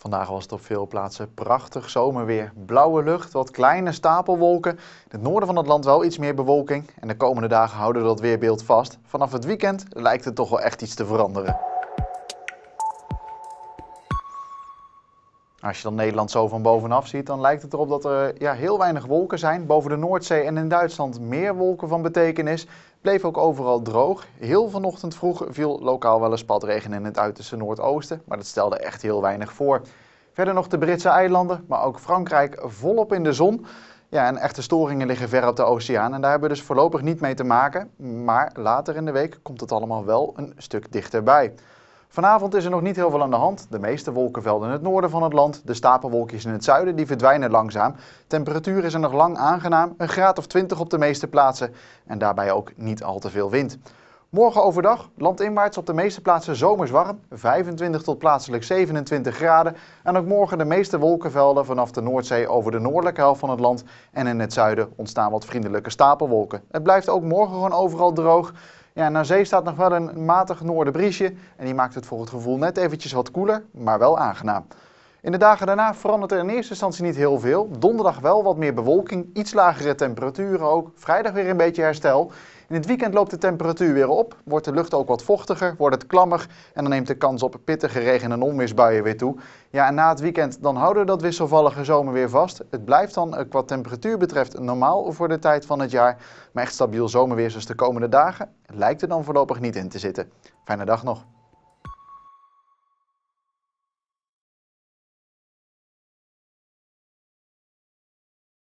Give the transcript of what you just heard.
Vandaag was het op veel plaatsen prachtig zomerweer. Blauwe lucht, wat kleine stapelwolken. In het noorden van het land wel iets meer bewolking. En de komende dagen houden we dat weerbeeld vast. Vanaf het weekend lijkt het toch wel echt iets te veranderen. Als je dan Nederland zo van bovenaf ziet, dan lijkt het erop dat er eh, ja, heel weinig wolken zijn. Boven de Noordzee en in Duitsland meer wolken van betekenis. Bleef ook overal droog. Heel vanochtend vroeg viel lokaal wel eens padregen in het uiterste noordoosten, maar dat stelde echt heel weinig voor. Verder nog de Britse eilanden, maar ook Frankrijk volop in de zon. Ja, en echte storingen liggen ver op de oceaan en daar hebben we dus voorlopig niet mee te maken. Maar later in de week komt het allemaal wel een stuk dichterbij. Vanavond is er nog niet heel veel aan de hand. De meeste wolkenvelden in het noorden van het land, de stapelwolkjes in het zuiden, die verdwijnen langzaam. Temperatuur is er nog lang aangenaam, een graad of 20 op de meeste plaatsen en daarbij ook niet al te veel wind. Morgen overdag landinwaarts op de meeste plaatsen zomers warm, 25 tot plaatselijk 27 graden. En ook morgen de meeste wolkenvelden vanaf de Noordzee over de noordelijke helft van het land. En in het zuiden ontstaan wat vriendelijke stapelwolken. Het blijft ook morgen gewoon overal droog. Ja, nou, zee staat nog wel een matig noordenbriesje en die maakt het voor het gevoel net eventjes wat koeler, maar wel aangenaam. In de dagen daarna verandert er in eerste instantie niet heel veel. Donderdag wel wat meer bewolking, iets lagere temperaturen ook. Vrijdag weer een beetje herstel. In het weekend loopt de temperatuur weer op, wordt de lucht ook wat vochtiger, wordt het klammer en dan neemt de kans op pittige regen- en onweersbuien weer toe. Ja, en na het weekend dan houden we dat wisselvallige zomer weer vast. Het blijft dan eh, qua temperatuur betreft normaal voor de tijd van het jaar, maar echt stabiel zomerweer zoals dus de komende dagen lijkt er dan voorlopig niet in te zitten. Fijne dag nog.